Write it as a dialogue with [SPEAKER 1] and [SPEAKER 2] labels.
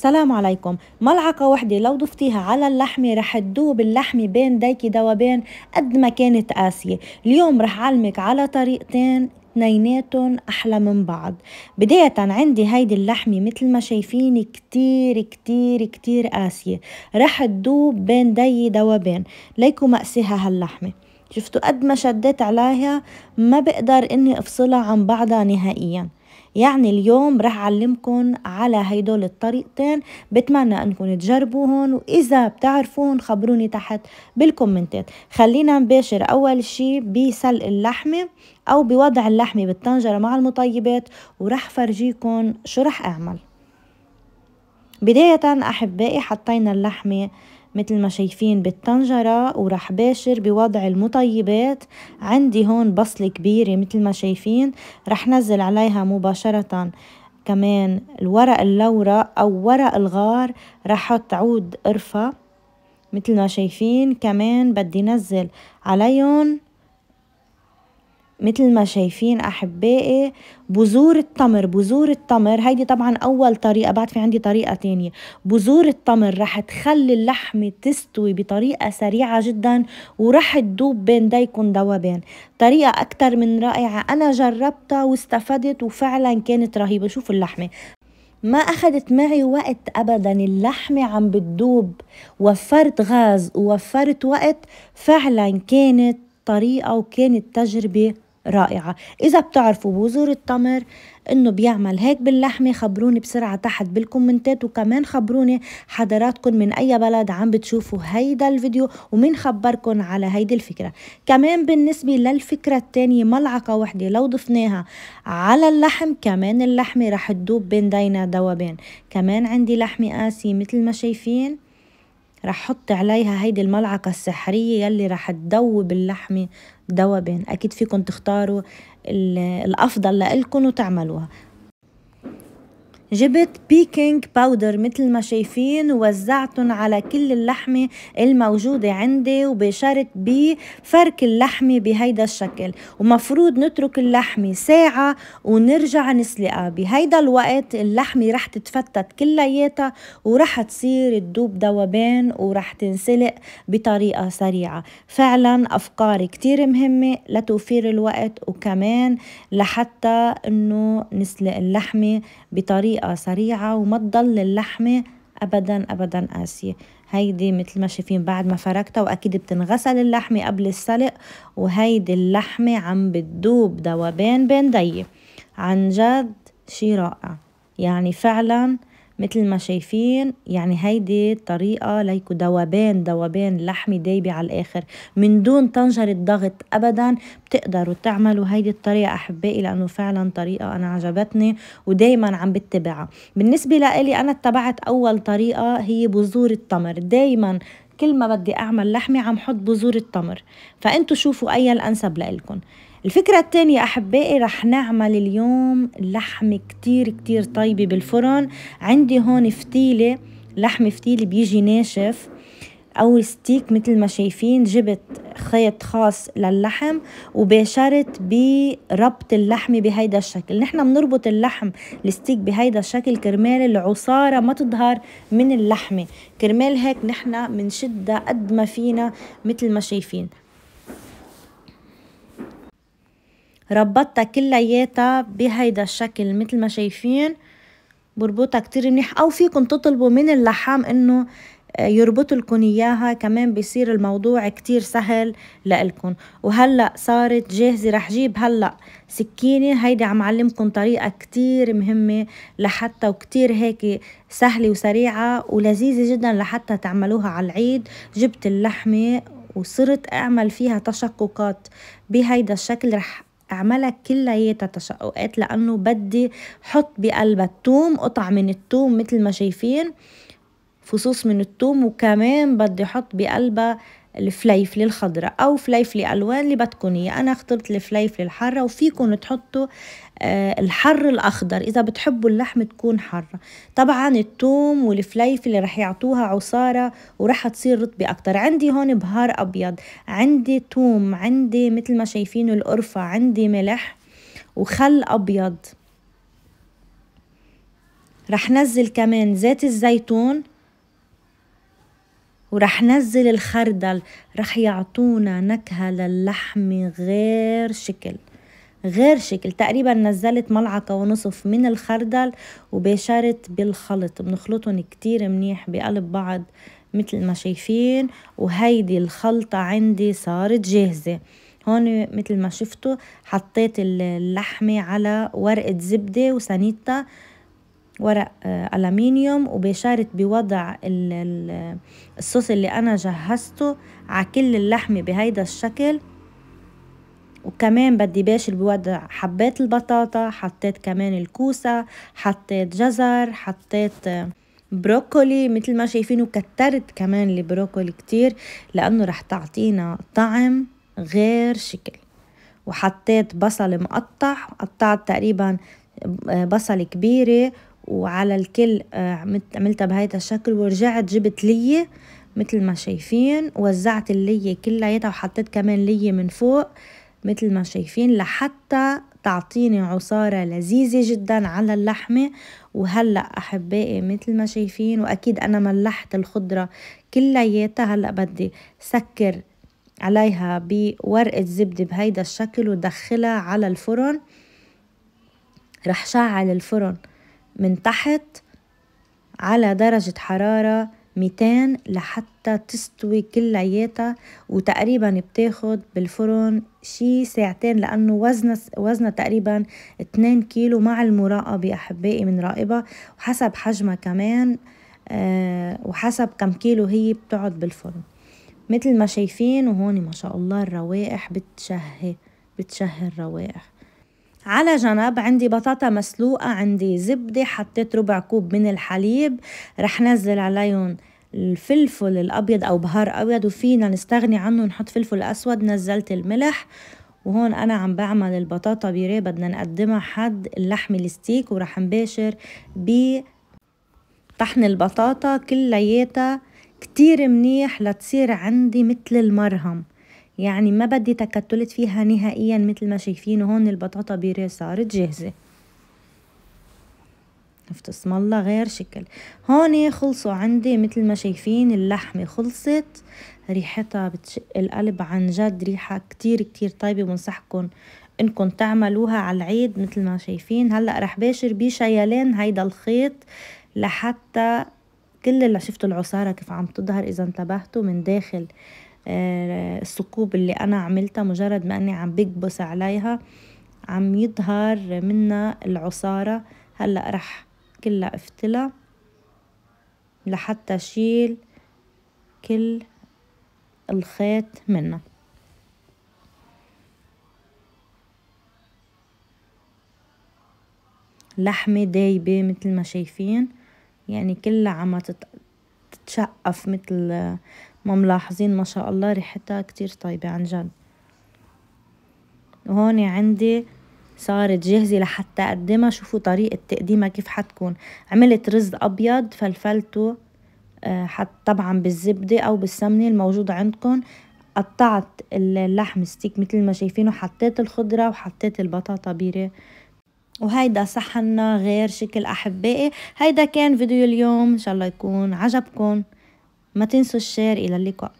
[SPEAKER 1] سلام عليكم ملعقة وحدة لو ضفتيها على اللحمة رح تدوب اللحمة بين دايكي دوبان قد ما كانت قاسية اليوم رح علمك على طريقتين اثنيناتهم أحلى من بعض بداية عندي هيدي اللحمة مثل ما شايفين كتير كتير كتير قاسية رح تدوب بين دي دوبان ليكو مقسيها هاللحمة شفتوا قد ما شديت عليها ما بقدر اني افصلها عن بعضها نهائياً يعني اليوم رح أعلمكن على هيدول الطريقتين بتمنى أنكم تجربوهن وإذا بتعرفوهن خبروني تحت بالكومنتات خلينا نباشر أول شي بسلق اللحمة أو بوضع اللحمة بالطنجرة مع المطيبات ورح فرجيكن شو رح أعمل بداية أحبائي حطينا اللحمة مثل ما شايفين بالطنجرة وراح باشر بوضع المطيبات عندي هون بصلة كبيرة مثل ما شايفين راح نزل عليها مباشرة كمان الورق اللورة أو ورق الغار راح أحط عود قرفة مثل ما شايفين كمان بدي نزل عليهم مثل ما شايفين احبائي بذور التمر بذور التمر هيدي طبعا اول طريقه بعد في عندي طريقه تانية بذور التمر رح تخلي اللحمه تستوي بطريقه سريعه جدا ورح تدوب بين دايكن ذوبان طريقه اكثر من رائعه انا جربتها واستفدت وفعلا كانت رهيبه شوفوا اللحمه ما أخذت معي وقت أبدا اللحمة عم بتدوب وفرت غاز ووفرت وقت فعلا كانت طريقة وكانت تجربة رائعة إذا بتعرفوا بذور التمر إنه بيعمل هيك باللحمة خبروني بسرعة تحت بالكومنتات وكمان خبروني حضراتكم من أي بلد عم بتشوفوا هيدا الفيديو ومين خبركم على هيدي الفكرة كمان بالنسبة للفكرة التانية ملعقة وحدة لو ضفناها على اللحم كمان اللحمة رح تدوب بين دينا دوبين كمان عندي لحمة قاسية مثل ما شايفين رح حط عليها هيدي الملعقة السحرية يلي رح تذوب اللحمة دوبين أكيد فيكن تختاروا الأفضل لإلكن وتعملوها جبت بيكينج باودر مثل ما شايفين ووزعتهم على كل اللحمة الموجودة عندي وبشرط بفرك اللحمة بهيدا الشكل ومفروض نترك اللحمة ساعة ونرجع نسلقها بهيدا الوقت اللحمة رح تتفتت كلياتها ورح تصير تدوب دوبان ورح تنسلق بطريقة سريعة فعلا أفكار كتير مهمة لتوفير الوقت وكمان لحتى انه نسلق اللحمة بطريقة بطريقة سريعة وما تضل اللحمة ابدا ابدا قاسيه هيدي مثل ما شايفين بعد ما فركتها واكيد بتنغسل اللحمه قبل السلق وهيدي اللحمه عم بتدوب ذوبان بين دي عن جد شي رائع يعني فعلا مثل ما شايفين يعني هيدي الطريقة ليكو دوبان دوبان لحمة دايبة على الآخر من دون طنجرة ضغط أبدا بتقدروا تعملوا هيدي الطريقة أحبائي لأنه فعلا طريقة أنا عجبتني ودايما عم بتبعها بالنسبة لإلي أنا اتبعت أول طريقة هي بذور التمر دايما كل ما بدي أعمل لحمة عم حط بذور التمر فأنتوا شوفوا أي الأنسب لإلكم الفكرة الثانية أحبائي رح نعمل اليوم لحم كتير كتير طيبة بالفرن عندي هون فتيلة لحم فتيلة بيجي ناشف أو ستيك مثل ما شايفين جبت خيط خاص للحم وباشرت بربط اللحمة بهيدا الشكل نحنا بنربط اللحم الستيك بهيدا الشكل كرمال العصارة ما تظهر من اللحمة كرمال هيك نحنا بنشدها قد ما فينا مثل ما شايفين ربطتها كلياتها بهيدا الشكل مثل ما شايفين بربطها كتير منيح او فيكن تطلبوا من اللحام انه آه، يربط لكم اياها كمان بيصير الموضوع كتير سهل لإلكم وهلا صارت جاهزه رح جيب هلا سكينه هيدي عم علمكم طريقه كتير مهمه لحتى وكتير هيك سهله وسريعه ولذيذه جدا لحتى تعملوها على العيد جبت اللحمه وصرت اعمل فيها تشققات بهيدا الشكل رح اعملها كلياتها تشققات لانه بدي حط بقلبها الثوم قطع من الثوم مثل ما شايفين فصوص من الثوم وكمان بدي احط بقلبها الفليفله الخضراء او فليفله الوان اللي بدكم انا اخترت الفليفله الحاره وفيكم تحطوا آه، الحر الاخضر اذا بتحبوا اللحم تكون حاره طبعا الثوم والفليفله رح يعطوها عصاره ورح تصير رطبه اكتر عندي هون بهار ابيض عندي ثوم عندي مثل ما شايفين القرفه عندي ملح وخل ابيض رح نزل كمان زيت الزيتون ورح نزل الخردل رح يعطونا نكهة للحمة غير شكل غير شكل تقريبا نزلت ملعقة ونصف من الخردل وباشرت بالخلط بنخلطهم كتير منيح بقلب بعض مثل ما شايفين وهيدي الخلطة عندي صارت جاهزة هون مثل ما شفتوا حطيت اللحمة على ورقة زبدة وسنيتها ورق آه، ألمنيوم وبشارت بوضع الصوص اللي أنا جهزته على كل اللحمة بهيدا الشكل وكمان بدي باشر بوضع حبات البطاطا حطيت كمان الكوسة حطيت جزر حطيت آه، بروكولي مثل ما شايفين وكترت كمان البروكولي كتير لأنه رح تعطينا طعم غير شكل وحطيت بصل مقطع قطعت تقريبا آه، بصل كبيرة وعلى الكل آه، عملتها بهيدا الشكل ورجعت جبت لية مثل ما شايفين وزعت اللية كلياتها وحطيت كمان لية من فوق مثل ما شايفين لحتى تعطيني عصارة لذيذة جدا على اللحمة وهلأ أحبائي مثل ما شايفين وأكيد أنا ملحت الخضرة كلياتها هلأ بدي سكر عليها بورقة زبدة بهيدا الشكل ودخلها على الفرن رح شعل الفرن من تحت على درجة حرارة 200 لحتى تستوي كلياتها وتقريبا بتاخد بالفرن شي ساعتين لانه وزنها وزنها تقريبا 2 كيلو مع المراقبه احبائي من راقبه وحسب حجمها كمان آه، وحسب كم كيلو هي بتقعد بالفرن مثل ما شايفين وهون ما شاء الله الروائح بتشهي بتشهي الروائح على جنب عندي بطاطا مسلوقة عندي زبدة حطيت ربع كوب من الحليب رح نزل عليهم الفلفل الأبيض أو بهار أبيض وفينا نستغني عنه نحط فلفل أسود نزلت الملح وهون أنا عم بعمل البطاطا بيري بدنا نقدمها حد اللحم الستيك ورح نباشر بطحن البطاطا كلياتها كتير منيح لتصير عندي مثل المرهم يعني ما بدي تكتلت فيها نهائيا مثل ما شايفين هون البطاطا بيري صارت جاهزة شفت اسم الله غير شكل هون خلصوا عندي مثل ما شايفين اللحمة خلصت ريحتها بتشق القلب عن جد ريحة كتير كتير طيبة بنصحكم انكم تعملوها على العيد مثل ما شايفين هلأ رح باشر بشيلان هيدا الخيط لحتى كل اللي شفتوا العصارة كيف عم تظهر إذا انتبهتوا من داخل آه، الثقوب اللي أنا عملتها مجرد ما أني عم بكبس عليها عم يظهر منها العصارة هلأ رح كلها افتلها لحتى شيل كل الخيط منها لحمة دايبة مثل ما شايفين يعني كلها عم تتشقف مثل ما ملاحظين ما شاء الله ريحتها كتير طيبة عن جد وهون عندي صارت جاهزة لحتى أقدمها شوفوا طريقة تقديمها كيف حتكون عملت رز أبيض فلفلته آه، حط طبعا بالزبدة أو بالسمنة الموجودة عندكم قطعت اللحم ستيك مثل ما شايفينه حطيت الخضرة وحطيت البطاطا بيرة وهيدا صحنا غير شكل أحبائي هيدا كان فيديو اليوم إن شاء الله يكون عجبكم ما تنسوا الشير إلى اللقاء